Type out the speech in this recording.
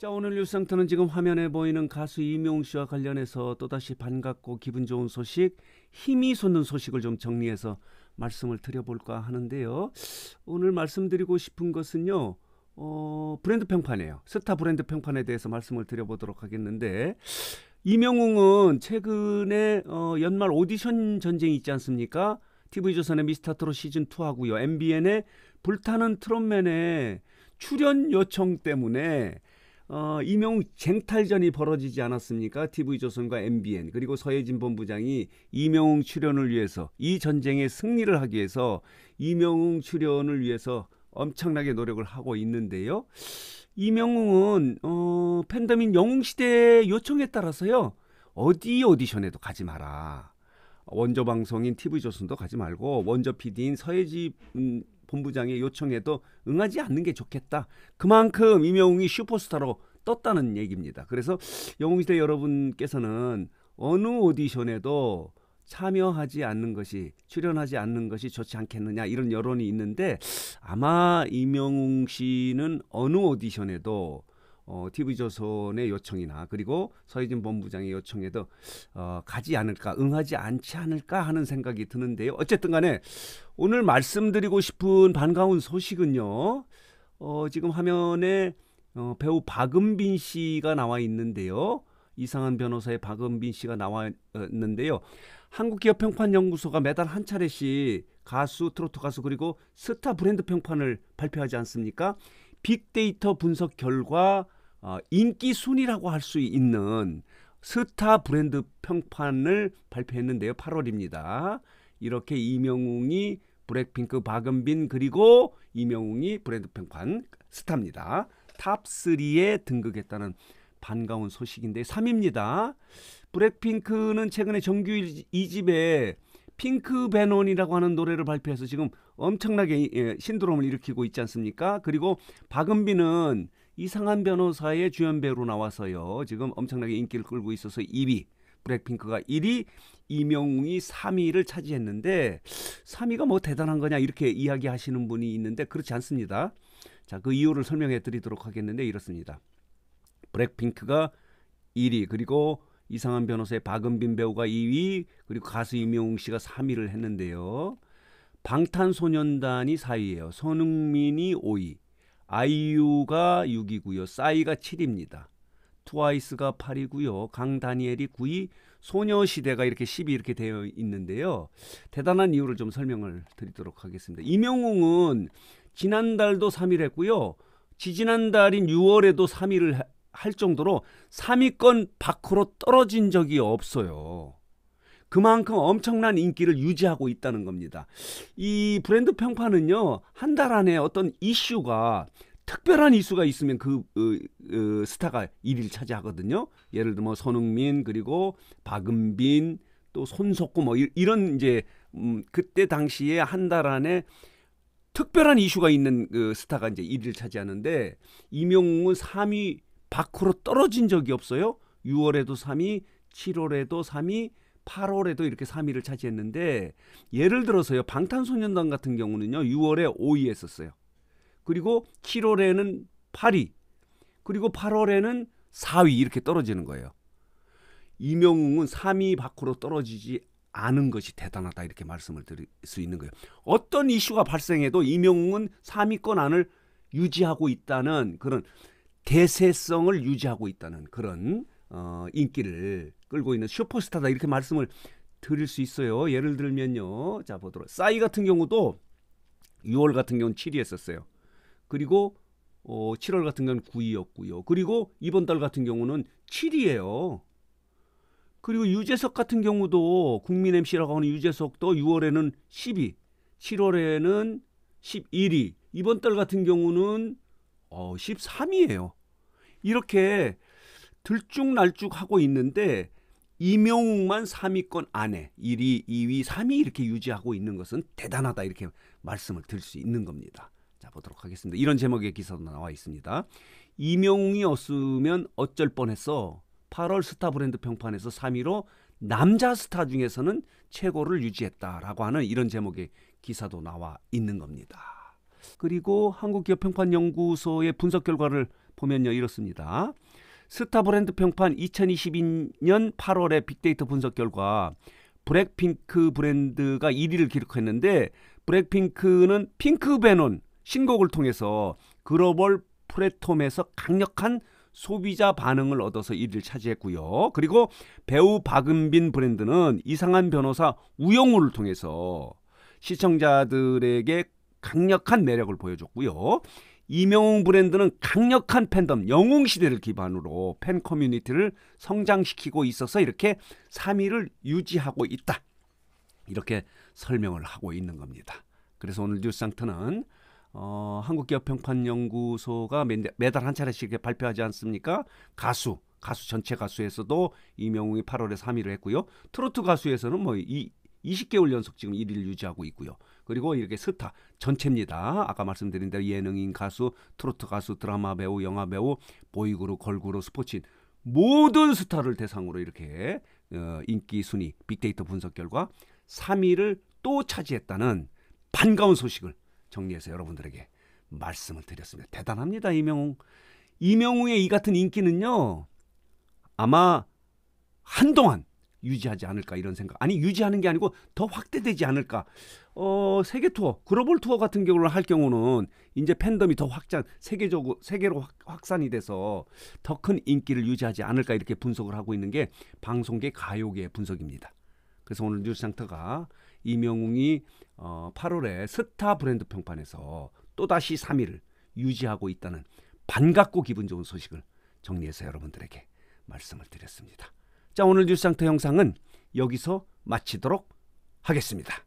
자 오늘 뉴스 상터는 지금 화면에 보이는 가수 이명 씨와 관련해서 또다시 반갑고 기분 좋은 소식, 힘이 솟는 소식을 좀 정리해서 말씀을 드려볼까 하는데요. 오늘 말씀드리고 싶은 것은요. 어, 브랜드 평판이에요. 스타 브랜드 평판에 대해서 말씀을 드려보도록 하겠는데 이명웅은 최근에 어, 연말 오디션 전쟁이 있지 않습니까? TV조선의 미스터트롯 시즌2하고요. MBN의 불타는 트롯맨의 출연 요청 때문에 어, 이명웅 쟁탈전이 벌어지지 않았습니까? TV조선과 MBN 그리고 서예진 본부장이 이명웅 출연을 위해서 이전쟁의 승리를 하기 위해서 이명웅 출연을 위해서 엄청나게 노력을 하고 있는데요. 이명웅은 어, 팬덤인 영웅시대 요청에 따라서요. 어디 오디션에도 가지 마라. 원조 방송인 TV 조선도 가지 말고 원조 PD인 서예지 음, 본부장의 요청에도 응하지 않는 게 좋겠다. 그만큼 임영웅이 슈퍼스타로 떴다는 얘기입니다. 그래서 영웅시대 여러분께서는 어느 오디션에도 참여하지 않는 것이 출연하지 않는 것이 좋지 않겠느냐 이런 여론이 있는데 아마 이명웅 씨는 어느 오디션에도 어, TV조선의 요청이나 그리고 서희진 본부장의 요청에도 어, 가지 않을까, 응하지 않지 않을까 하는 생각이 드는데요. 어쨌든 간에 오늘 말씀드리고 싶은 반가운 소식은요. 어, 지금 화면에 어, 배우 박은빈 씨가 나와 있는데요. 이상한 변호사의 박은빈 씨가 나왔는데요. 어, 한국기업평판연구소가 매달 한 차례씩 가수, 트로트 가수 그리고 스타 브랜드 평판을 발표하지 않습니까? 빅데이터 분석 결과 어, 인기 순위라고 할 수 있는 스타 브랜드 평판을 발표했는데요. 8월입니다. 이렇게 이명웅이 브랙핑크 박은빈 그리고 이명웅이 브랜드 평판 스타입니다. 탑3에 등극했다는 반가운 소식인데 3입니다. 브랙핑크는 최근에 정규 2집에 핑크 베논이라고 하는 노래를 발표해서 지금 엄청나게 예, 신드롬을 일으키고 있지 않습니까? 그리고 박은빈은 이상한 변호사의 주연 배우로 나와서요. 지금 엄청나게 인기를 끌고 있어서 2위. 블랙핑크가 1위, 이명웅이 3위를 차지했는데 3위가 뭐 대단한 거냐 이렇게 이야기하시는 분이 있는데 그렇지 않습니다. 자, 그 이유를 설명해 드리도록 하겠는데 이렇습니다. 블랙핑크가 1위, 그리고 이상한 변호사의 박은빈 배우가 2위, 그리고 가수 이명웅 씨가 3위를 했는데요. 방탄소년단이 4위예요. 손흥민이 5위, 아이유가 6이고요. 싸이가 7입니다. 트와이스가 8이고요. 강다니엘이 9위, 소녀시대가 이렇게 1 0위 이렇게 되어 있는데요. 대단한 이유를 좀 설명을 드리도록 하겠습니다. 임영웅은 지난달도 3위를 했고요. 지지난달인 6월에도 3위를 할 정도로 3위권 밖으로 떨어진 적이 없어요. 그만큼 엄청난 인기를 유지하고 있다는 겁니다. 이 브랜드 평판은요, 한 달 안에 어떤 이슈가 특별한 이슈가 있으면 그 으, 어, 으, 어, 스타가 1위를 차지하거든요. 예를 들면 뭐 손흥민 그리고 박은빈 또 손석구 뭐 이런 이제 음, 그때 당시에 한 달 안에 특별한 이슈가 있는 그 스타가 이제 1위를 차지하는데 이명웅은 3위 밖으로 떨어진 적이 없어요. 6월에도 3위, 7월에도 3위, 8월에도 이렇게 3위를 차지했는데 예를 들어서요. 방탄소년단 같은 경우는요. 6월에 5위 했었어요. 그리고 7월에는 8위. 그리고 8월에는 4위 이렇게 떨어지는 거예요. 이명웅은 3위 밖으로 떨어지지 않은 것이 대단하다 이렇게 말씀을 드릴 수 있는 거예요. 어떤 이슈가 발생해도 이명웅은 3위권 안을 유지하고 있다는 그런 대세성을 유지하고 있다는 그런 어, 인기를 끌고 있는 슈퍼스타다 이렇게 말씀을 드릴 수 있어요. 예를 들면요. 자, 보도록. 싸이 같은 경우도 6월 같은 경우는 7위였었어요. 그리고 어, 7월 같은 경우는 9위였고요. 그리고 이번 달 같은 경우는 7위예요. 그리고 유재석 같은 경우도 국민 MC라고 하는 유재석도 6월에는 10위, 7월에는 11위, 이번 달 같은 경우는 어, 13위예요. 이렇게 들쭉날쭉하고 있는데 이명욱만 3위권 안에 1위, 2위, 3위 이렇게 유지하고 있는 것은 대단하다 이렇게 말씀을 드릴 수 있는 겁니다. 자 보도록 하겠습니다. 이런 제목의 기사도 나와 있습니다. 이명웅이없으면 어쩔 뻔했어. 8월 스타 브랜드 평판에서 3위로 남자 스타 중에서는 최고를 유지했다라고 하는 이런 제목의 기사도 나와 있는 겁니다. 그리고 한국기업평판연구소의 분석 결과를 보면요 이렇습니다. 스타 브랜드 평판 2022년 8월의 빅데이터 분석 결과 브랙핑크 브랜드가 1위를 기록했는데 브랙핑크는 핑크 베논 신곡을 통해서 글로벌 플랫폼에서 강력한 소비자 반응을 얻어서 1위를 차지했고요. 그리고 배우 박은빈 브랜드는 이상한 변호사 우영우를 통해서 시청자들에게 강력한 매력을 보여줬고요. 이명웅 브랜드는 강력한 팬덤, 영웅 시대를 기반으로 팬 커뮤니티를 성장시키고 있어서 이렇게 3위를 유지하고 있다. 이렇게 설명을 하고 있는 겁니다. 그래서 오늘 뉴스상트는 어, 한국기업평판연구소가 매달 한 차례씩 발표하지 않습니까? 가수, 가수 전체 가수에서도 이명웅이 8월에 3위를 했고요. 트로트 가수에서는 뭐 이, 20개월 연속 지금 1위를 유지하고 있고요. 그리고 이렇게 스타 전체입니다. 아까 말씀드린 대로 예능인, 가수, 트로트 가수, 드라마 배우, 영화 배우, 보이그룹, 걸그룹, 스포츠인 모든 스타를 대상으로 이렇게 어, 인기 순위 빅데이터 분석 결과 3위를 또 차지했다는 반가운 소식을 정리해서 여러분들에게 말씀을 드렸습니다. 대단합니다, 이명웅. 이명웅의 이 같은 인기는요, 아마 한동안 유지하지 않을까 이런 생각. 아니 유지하는 게 아니고 더 확대되지 않을까. 어, 세계 투어, 글로벌 투어 같은 경우를 할 경우는 이제 팬덤이 더 확장, 세계적으로 세계로 확, 산이 돼서 더 큰 인기를 유지하지 않을까 이렇게 분석을 하고 있는 게 방송계 가요계 분석입니다. 그래서 오늘 뉴스 장터가 이명웅이 어, 8월에 스타 브랜드 평판에서 또다시 3위를 유지하고 있다는 반갑고 기분 좋은 소식을 정리해서 여러분들에게 말씀을 드렸습니다. 자, 오늘 뉴스 장터 영상은 여기서 마치도록 하겠습니다.